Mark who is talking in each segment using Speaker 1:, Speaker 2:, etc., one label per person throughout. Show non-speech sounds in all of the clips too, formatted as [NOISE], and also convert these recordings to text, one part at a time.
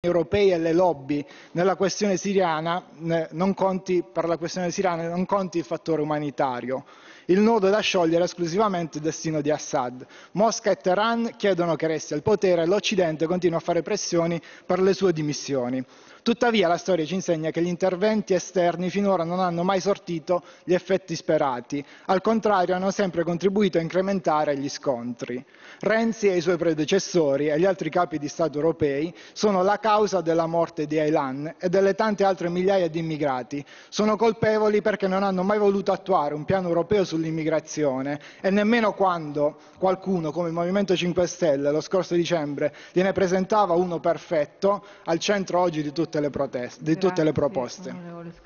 Speaker 1: europei e le lobby nella questione siriana eh, non conti, per la questione siriana non conti il fattore umanitario. Il nodo da sciogliere è esclusivamente il destino di Assad. Mosca e Teheran chiedono che resti al potere e l'Occidente continua a fare pressioni per le sue dimissioni. Tuttavia la storia ci insegna che gli interventi esterni finora non hanno mai sortito gli effetti sperati, al contrario hanno sempre contribuito a incrementare gli scontri. Renzi e i suoi predecessori e gli altri capi di Stato europei sono la causa della morte di Aylan e delle tante altre migliaia di immigrati. Sono colpevoli perché non hanno mai voluto attuare un piano europeo sul sull'immigrazione e nemmeno quando qualcuno come il Movimento 5 Stelle lo scorso dicembre gliene presentava uno perfetto al centro oggi di tutte le, proteste, di tutte le proposte.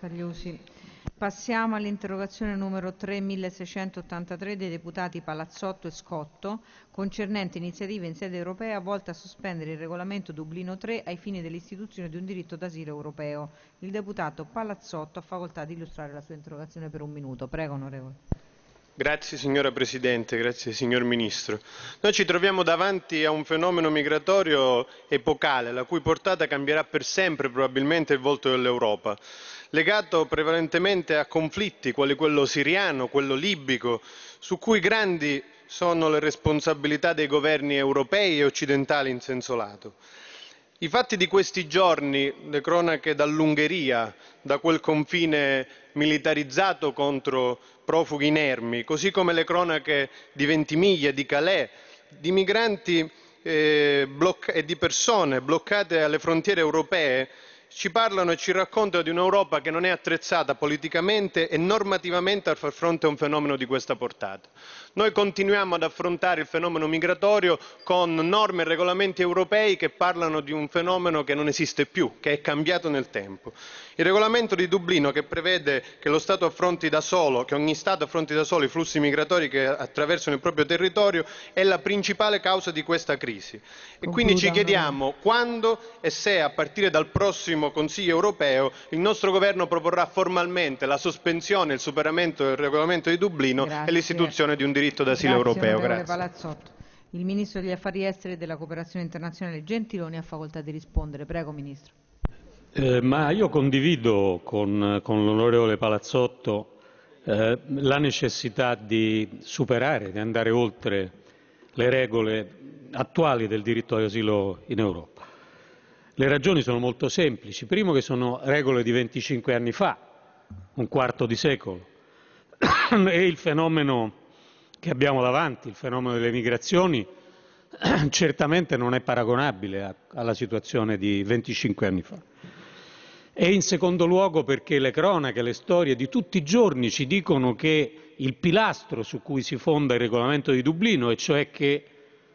Speaker 2: Passiamo all'interrogazione numero 3683 dei deputati Palazzotto e Scotto concernente iniziative in sede europea volte a sospendere il regolamento Dublino 3 ai fini dell'istituzione di un diritto d'asilo europeo. Il deputato Palazzotto ha facoltà di illustrare la sua interrogazione per un minuto. Prego, onorevole.
Speaker 3: Grazie signora Presidente, grazie signor Ministro. Noi ci troviamo davanti a un fenomeno migratorio epocale, la cui portata cambierà per sempre probabilmente il volto dell'Europa, legato prevalentemente a conflitti quali quello siriano, quello libico, su cui grandi sono le responsabilità dei governi europei e occidentali in senso lato. I fatti di questi giorni, le cronache dall'Ungheria, da quel confine militarizzato contro profughi inermi, così come le cronache di Ventimiglia, di Calais, di migranti eh, e di persone bloccate alle frontiere europee, ci parlano e ci raccontano di un'Europa che non è attrezzata politicamente e normativamente a far fronte a un fenomeno di questa portata. Noi continuiamo ad affrontare il fenomeno migratorio con norme e regolamenti europei che parlano di un fenomeno che non esiste più, che è cambiato nel tempo. Il regolamento di Dublino che prevede che, solo, che ogni Stato affronti da solo i flussi migratori che attraversano il proprio territorio è la principale causa di questa crisi. E quindi ci chiediamo quando e se a partire dal prossimo prossimo Consiglio europeo il nostro Governo proporrà formalmente la sospensione e il superamento del regolamento di Dublino Grazie. e l'istituzione di un diritto d'asilo europeo. Grazie.
Speaker 2: Il Ministro degli Affari Esteri e della Cooperazione Internazionale Gentiloni ha facoltà di rispondere. Prego Ministro.
Speaker 4: Eh, ma io condivido con, con l'onorevole Palazzotto eh, la necessità di superare, di andare oltre le regole attuali del diritto d'asilo in Europa. Le ragioni sono molto semplici. Primo che sono regole di 25 anni fa, un quarto di secolo, [COUGHS] e il fenomeno che abbiamo davanti, il fenomeno delle migrazioni, [COUGHS] certamente non è paragonabile alla situazione di 25 anni fa. E in secondo luogo perché le cronache, le storie di tutti i giorni ci dicono che il pilastro su cui si fonda il regolamento di Dublino, e cioè che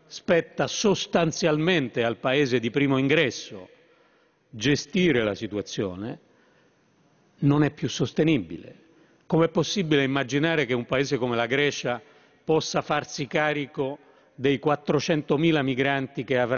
Speaker 4: spetta sostanzialmente al paese di primo ingresso gestire la situazione, non è più sostenibile. Com'è possibile immaginare che un paese come la Grecia possa farsi carico dei 400.000 migranti che avrà